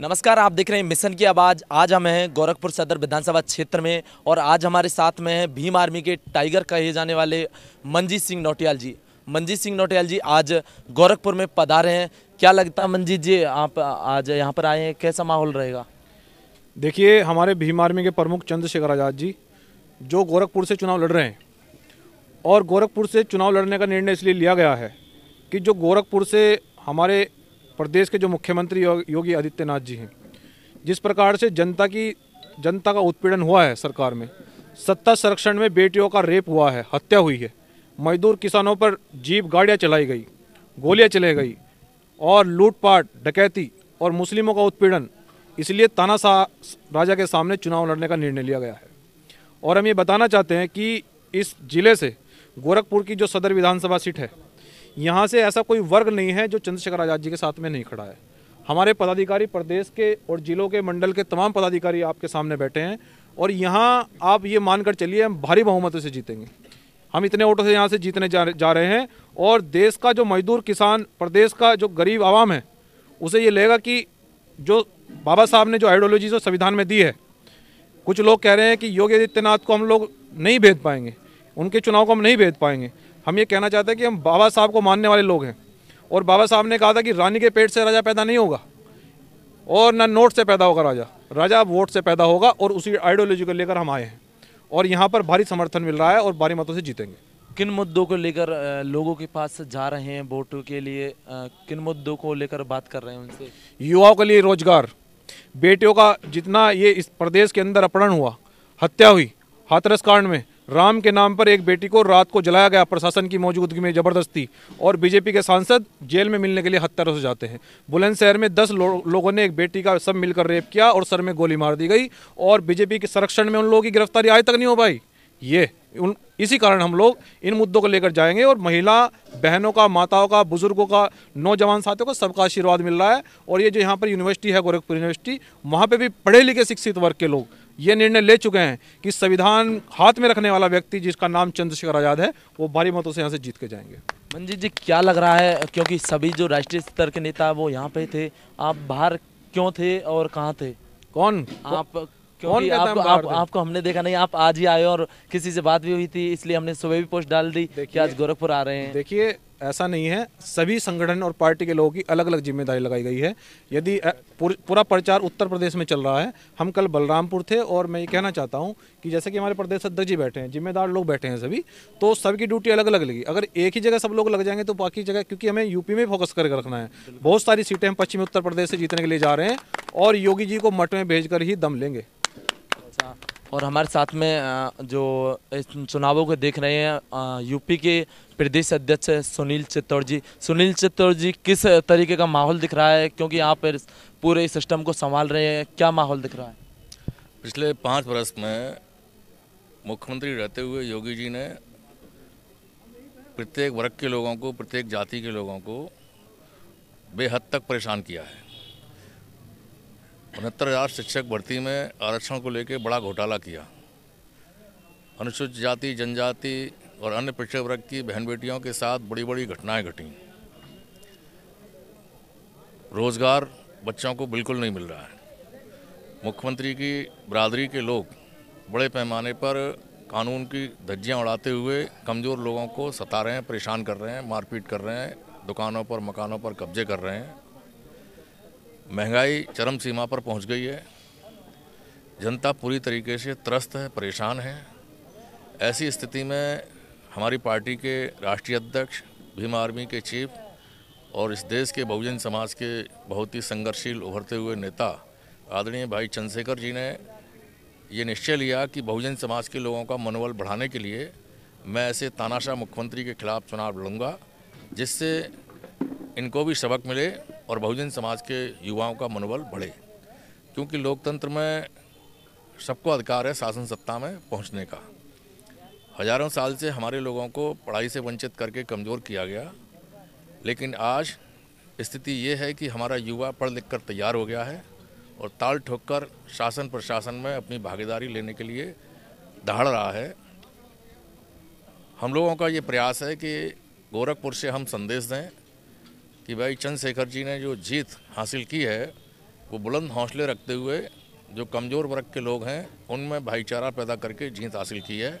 नमस्कार आप देख रहे हैं मिशन की आवाज़ आज हम हैं गोरखपुर सदर विधानसभा क्षेत्र में और आज हमारे साथ में हैं भीम आर्मी के टाइगर कहे जाने वाले मंजीत सिंह नोटियाल जी मंजीत सिंह नोटियाल जी आज गोरखपुर में पधारे हैं क्या लगता है मंजीत जी आप आज यहाँ पर आए हैं कैसा माहौल रहेगा देखिए हमारे भीम आर्मी के प्रमुख चंद्रशेखर आज़ाद जी जो गोरखपुर से चुनाव लड़ रहे हैं और गोरखपुर से चुनाव लड़ने का निर्णय इसलिए लिया गया है कि जो गोरखपुर से हमारे प्रदेश के जो मुख्यमंत्री योगी आदित्यनाथ जी हैं जिस प्रकार से जनता की जनता का उत्पीड़न हुआ है सरकार में सत्ता संरक्षण में बेटियों का रेप हुआ है हत्या हुई है मजदूर किसानों पर जीप गाड़ियाँ चलाई गई गोलियाँ चले गई और लूटपाट डकैती और मुस्लिमों का उत्पीड़न इसलिए ताना राजा के सामने चुनाव लड़ने का निर्णय लिया गया है और हम ये बताना चाहते हैं कि इस ज़िले से गोरखपुर की जो सदर विधानसभा सीट है यहाँ से ऐसा कोई वर्ग नहीं है जो चंद्रशेखर आज़ाद जी के साथ में नहीं खड़ा है हमारे पदाधिकारी प्रदेश के और जिलों के मंडल के तमाम पदाधिकारी आपके सामने बैठे हैं और यहाँ आप ये मानकर चलिए हम भारी बहुमतों से जीतेंगे हम इतने वोटों से यहाँ से जीतने जा, जा रहे हैं और देश का जो मजदूर किसान प्रदेश का जो गरीब आवाम है उसे ये लगेगा कि जो बाबा साहब ने जो आइडियोलॉजी जो संविधान में दी है कुछ लोग कह रहे हैं कि योगी आदित्यनाथ को हम लोग नहीं भेज पाएंगे उनके चुनाव को हम नहीं भेज पाएंगे हम ये कहना चाहते हैं कि हम बाबा साहब को मानने वाले लोग हैं और बाबा साहब ने कहा था कि रानी के पेट से राजा पैदा नहीं होगा और न नोट से पैदा होगा राजा राजा वोट से पैदा होगा और उसी आइडियोलॉजी को लेकर हम आए हैं और यहाँ पर भारी समर्थन मिल रहा है और भारी मतों से जीतेंगे किन मुद्दों को लेकर लोगों के पास जा रहे हैं वोटों के लिए किन मुद्दों को लेकर बात कर रहे हैं उनसे युवाओं के लिए रोजगार बेटियों का जितना ये इस प्रदेश के अंदर अपहरण हुआ हत्या हुई हाथरस कांड में राम के नाम पर एक बेटी को रात को जलाया गया प्रशासन की मौजूदगी में ज़बरदस्ती और बीजेपी के सांसद जेल में मिलने के लिए हत्या से जाते हैं बुलंदशहर में दस लो, लोगों ने एक बेटी का सब मिलकर रेप किया और सर में गोली मार दी गई और बीजेपी के संरक्षण में उन लोगों की गिरफ्तारी आज तक नहीं हो पाई ये उन इसी कारण हम लोग इन मुद्दों को लेकर जाएंगे और महिला बहनों का माताओं का बुजुर्गों का नौजवान साथियों का सबका आशीर्वाद मिल रहा है और ये जो यहाँ पर यूनिवर्सिटी है गोरखपुर यूनिवर्सिटी वहाँ पर भी पढ़े लिखे शिक्षित वर्ग के लोग ये निर्णय ले चुके हैं कि संविधान हाथ में रखने वाला व्यक्ति जिसका नाम चंद्रशेखर आज़ाद है वो भारी मतों से यहाँ से जीत के जाएंगे मंजीत जी क्या लग रहा है क्योंकि सभी जो राष्ट्रीय स्तर के नेता वो यहाँ पे थे आप बाहर क्यों थे और कहाँ थे कौन आप कौन आप, आप, आपको हमने देखा नहीं आप आज ही आए और किसी से बात भी हुई थी इसलिए हमने सुबह भी पोस्ट डाल दी कि आज गोरखपुर आ रहे हैं देखिए ऐसा नहीं है सभी संगठन और पार्टी के लोगों की अलग अलग जिम्मेदारी लगाई गई है यदि पूरा प्रचार उत्तर प्रदेश में चल रहा है हम कल बलरामपुर थे और मैं ये कहना चाहता हूँ कि जैसे कि हमारे प्रदेश अध्यक्ष जी बैठे हैं जिम्मेदार लोग बैठे हैं सभी तो सबकी ड्यूटी अलग अलग लगी अगर एक ही जगह सब लोग लग जाएंगे तो बाकी जगह क्योंकि हमें यूपी में फोकस करके रखना है बहुत सारी सीटें हम पश्चिमी उत्तर प्रदेश से जीतने के लिए जा रहे हैं और योगी जी को मठ में भेज ही दम लेंगे अच्छा। और हमारे साथ में जो चुनावों को देख रहे हैं यूपी के प्रदेश अध्यक्ष सुनील चित्तौड़ जी सुनील चित्तौड़ जी किस तरीके का माहौल दिख रहा है क्योंकि यहाँ पर पूरे सिस्टम को संभाल रहे हैं क्या माहौल दिख रहा है पिछले पाँच वर्ष में मुख्यमंत्री रहते हुए योगी जी ने प्रत्येक वर्ग के लोगों को प्रत्येक जाति के लोगों को बेहद तक परेशान किया है उनहत्तर हज़ार शिक्षक भर्ती में आरक्षण को लेकर बड़ा घोटाला किया अनुसूचित जाति जनजाति और अन्य पिछड़े वर्ग की बहन बेटियों के साथ बड़ी बड़ी घटनाएं घटी रोज़गार बच्चों को बिल्कुल नहीं मिल रहा है मुख्यमंत्री की बरादरी के लोग बड़े पैमाने पर कानून की धज्जियाँ उड़ाते हुए कमज़ोर लोगों को सता रहे हैं परेशान कर रहे हैं मारपीट कर रहे हैं दुकानों पर मकानों पर कब्जे कर रहे हैं महंगाई चरम सीमा पर पहुंच गई है जनता पूरी तरीके से त्रस्त है परेशान है ऐसी स्थिति में हमारी पार्टी के राष्ट्रीय अध्यक्ष भीम आर्मी के चीफ और इस देश के बहुजन समाज के बहुत ही संघर्षशील उभरते हुए नेता आदरणीय भाई चंद्रशेखर जी ने ये निश्चय लिया कि बहुजन समाज के लोगों का मनोबल बढ़ाने के लिए मैं ऐसे तानाशाह मुख्यमंत्री के खिलाफ चुनाव लड़ूंगा जिससे इनको भी सबक मिले और बहुजन समाज के युवाओं का मनोबल बढ़े क्योंकि लोकतंत्र में सबको अधिकार है शासन सत्ता में पहुंचने का हजारों साल से हमारे लोगों को पढ़ाई से वंचित करके कमज़ोर किया गया लेकिन आज स्थिति ये है कि हमारा युवा पढ़ लिख कर तैयार हो गया है और ताल ठोक कर शासन प्रशासन में अपनी भागीदारी लेने के लिए दहाड़ रहा है हम लोगों का ये प्रयास है कि गोरखपुर से हम संदेश दें कि भाई चंद्रशेखर जी ने जो जीत हासिल की है वो बुलंद हौसले रखते हुए जो कमज़ोर वर्ग के लोग हैं उनमें भाईचारा पैदा करके जीत हासिल की है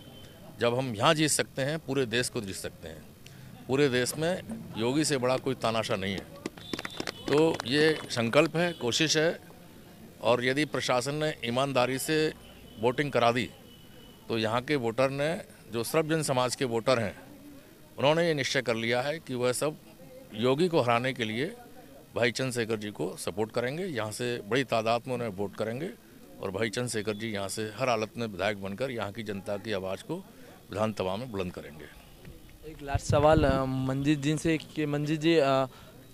जब हम यहाँ जीत सकते हैं पूरे देश को जीत सकते हैं पूरे देश में योगी से बड़ा कोई तानाशा नहीं है तो ये संकल्प है कोशिश है और यदि प्रशासन ने ईमानदारी से वोटिंग करा दी तो यहाँ के वोटर ने जो सर्वजन समाज के वोटर हैं उन्होंने ये निश्चय कर लिया है कि वह सब योगी को हराने के लिए भाई चंद्रशेखर जी को सपोर्ट करेंगे यहाँ से बड़ी तादाद में उन्हें वोट करेंगे और भाई चंद्रशेखर जी यहाँ से हर हालत में विधायक बनकर यहाँ की जनता की आवाज़ को विधानसभा में बुलंद करेंगे एक लास्ट सवाल मंजीत जी से कि मंजीत जी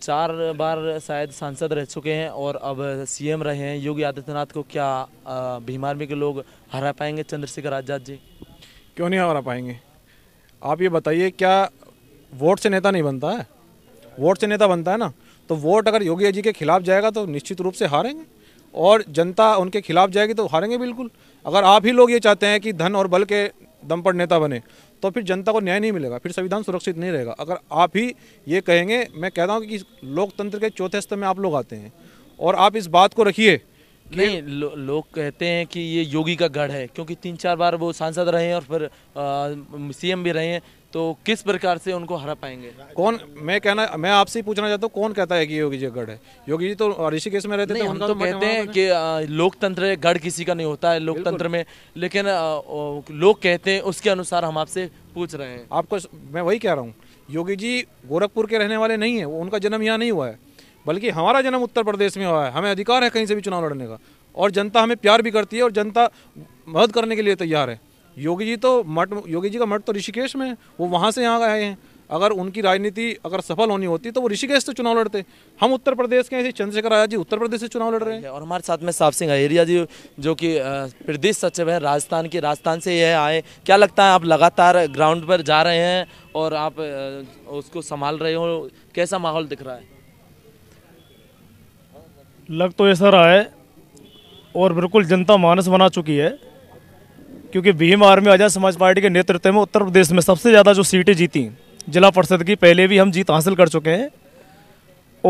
चार बार शायद सांसद रह चुके हैं और अब सीएम रहे हैं योगी आदित्यनाथ को क्या बीमार में के लोग हरा पाएंगे चंद्रशेखर आजाद जी क्यों नहीं हरा पाएंगे आप ये बताइए क्या वोट से नेता नहीं बनता है वोट से नेता बनता है ना तो वोट अगर योगी जी के खिलाफ जाएगा तो निश्चित रूप से हारेंगे और जनता उनके खिलाफ जाएगी तो हारेंगे बिल्कुल अगर आप ही लोग ये चाहते हैं कि धन और बल के दम पर नेता बने तो फिर जनता को न्याय नहीं मिलेगा फिर संविधान सुरक्षित नहीं रहेगा अगर आप ही ये कहेंगे मैं कहता हूँ कि लोकतंत्र के चौथे स्तर में आप लोग आते हैं और आप इस बात को रखिए नहीं लो, लोग कहते हैं कि ये योगी का गढ़ है क्योंकि तीन चार बार वो सांसद रहे हैं और फिर सीएम भी रहे हैं तो किस प्रकार से उनको हरा पाएंगे कौन मैं कहना मैं आपसे ही पूछना चाहता हूँ कौन कहता है कि योगी जी गढ़ है योगी जी तो ऋषिकेश में रहते थे हम तो, तो कहते हैं कि लोकतंत्र गढ़ किसी का नहीं होता है लोकतंत्र में लेकिन लोग कहते हैं उसके अनुसार हम आपसे पूछ रहे हैं आपको मैं वही कह रहा हूँ योगी जी गोरखपुर के रहने वाले नहीं है उनका जन्म यहाँ नहीं हुआ है बल्कि हमारा जन्म उत्तर प्रदेश में हुआ है हमें अधिकार है कहीं से भी चुनाव लड़ने का और जनता हमें प्यार भी करती है और जनता मदद करने के लिए तैयार है योगी जी तो मठ योगी जी का मठ तो ऋषिकेश में है वो वहाँ से यहाँ आए हैं अगर उनकी राजनीति अगर सफल होनी होती तो वो ऋषिकेश से चुनाव लड़ते हम उत्तर प्रदेश के ऐसे चंद्रशेखर आजाद जी उत्तर प्रदेश से चुनाव लड़ रहे हैं और हमारे साथ में साफ सिंह अहेरिया जी जो कि प्रदेश सचिव है राजस्थान के राजस्थान से यह आए क्या लगता है आप लगातार ग्राउंड पर जा रहे हैं और आप उसको संभाल रहे हो कैसा माहौल दिख रहा है लग तो ऐसा रहा है और बिल्कुल जनता मानस बना चुकी है क्योंकि भीम आर्मी आज़ाद समाज पार्टी के नेतृत्व में उत्तर प्रदेश में सबसे ज़्यादा जो सीटें जीती जिला परिषद की पहले भी हम जीत हासिल कर चुके हैं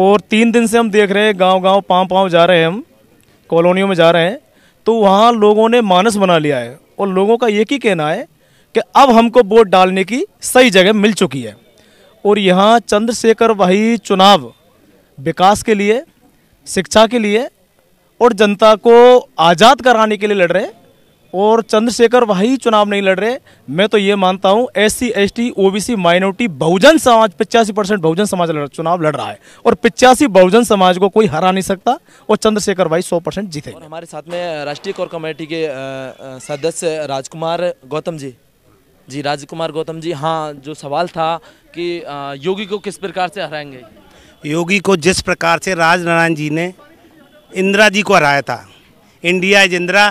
और तीन दिन से हम देख रहे हैं गांव गांव पाँव पाँव जा रहे हैं हम कॉलोनियों में जा रहे हैं तो वहाँ लोगों ने मानस बना लिया है और लोगों का एक ही कहना है कि अब हमको वोट डालने की सही जगह मिल चुकी है और यहाँ चंद्रशेखर भाई चुनाव विकास के लिए शिक्षा के लिए और जनता को आज़ाद कराने के लिए लड़ रहे हैं और चंद्रशेखर भाई चुनाव नहीं लड़ रहे मैं तो ये मानता हूँ S C S T O B C minority बहुजन समाज पिचासी परसेंट बहुजन समाज लड़, चुनाव लड़ रहा है और पिचासी बहुजन समाज को कोई हरा नहीं सकता और चंद्रशेखर भाई सौ परसेंट जीते हमारे साथ में राष्ट्रीय कोर कमेटी के सदस्य राजकुमार गौतम जी जी राजकुमार गौतम जी हाँ जो सवाल था कि योगी को किस प्रकार से हराएंगे योगी को जिस प्रकार से राजनारायण जी ने इंदिरा जी को हराया था India is Indira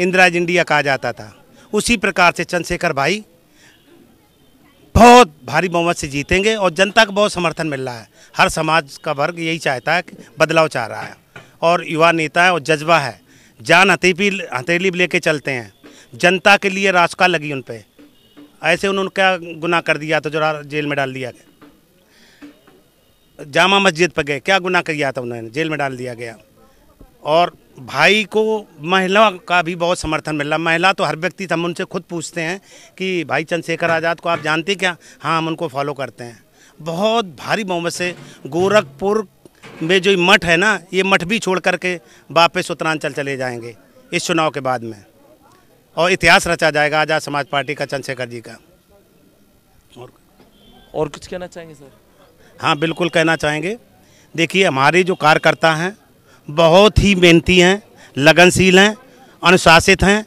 Indira's India कहा जाता था उसी प्रकार से चंद्रशेखर भाई बहुत भारी बहुमत से जीतेंगे और जनता का बहुत समर्थन मिल रहा है हर समाज का वर्ग यही चाहता है कि बदलाव चाह रहा है और युवा नेता है और जज्बा है जान हथेपी हथेली लेके चलते हैं जनता के लिए रास्का लगी उन पर ऐसे उन्होंने क्या गुनाह कर दिया था जो जेल में डाल दिया गया जामा मस्जिद पर गए क्या गुना कर दिया था उन्होंने जेल में डाल दिया गया और भाई को महिला का भी बहुत समर्थन मिल रहा महिला तो हर व्यक्ति हम उनसे खुद पूछते हैं कि भाई चंद्रशेखर हाँ। आज़ाद को आप जानते क्या हाँ हम उनको फॉलो करते हैं बहुत भारी बहुमत से गोरखपुर में जो मठ है ना ये मठ भी छोड़ करके वापस उत्तरांचल चले जाएंगे इस चुनाव के बाद में और इतिहास रचा जाएगा आज़ाद समाज पार्टी का चंद्रशेखर जी का और और कुछ कहना चाहेंगे सर हाँ बिल्कुल कहना चाहेंगे देखिए हमारे जो कार्यकर्ता हैं बहुत ही मेहनती हैं लगनशील हैं अनुशासित हैं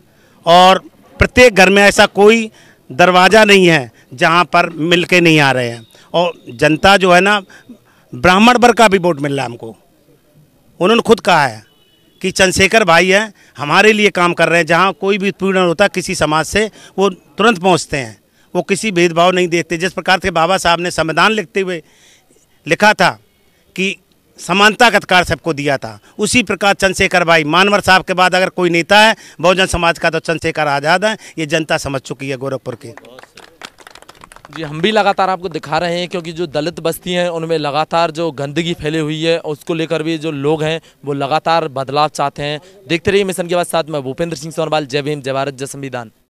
और प्रत्येक घर में ऐसा कोई दरवाज़ा नहीं है जहाँ पर मिल के नहीं आ रहे हैं और जनता जो है ना ब्राह्मण वर्ग का भी वोट मिल रहा है हमको उन्होंने खुद कहा है कि चंद्रशेखर भाई हैं हमारे लिए काम कर रहे हैं जहाँ कोई भी उत्पीड़न होता किसी समाज से वो तुरंत पहुँचते हैं वो किसी भेदभाव नहीं देखते जिस प्रकार से बाबा साहब ने संविधान लिखते हुए लिखा था कि समानता का अधिकार सबको दिया था उसी प्रकार चंद्रशेखर भाई मानवर साहब के बाद अगर कोई नेता है बहुजन समाज का तो चंद्रशेखर आज़ाद है ये जनता समझ चुकी है गोरखपुर की जी हम भी लगातार आपको दिखा रहे हैं क्योंकि जो दलित बस्ती हैं उनमें लगातार जो गंदगी फैली हुई है उसको लेकर भी जो लोग हैं वो लगातार बदलाव चाहते हैं देखते रहिए मिशन के बाद साथ में भूपेंद्र सिंह सोनवाल जय भीम जय भारत जय संविधान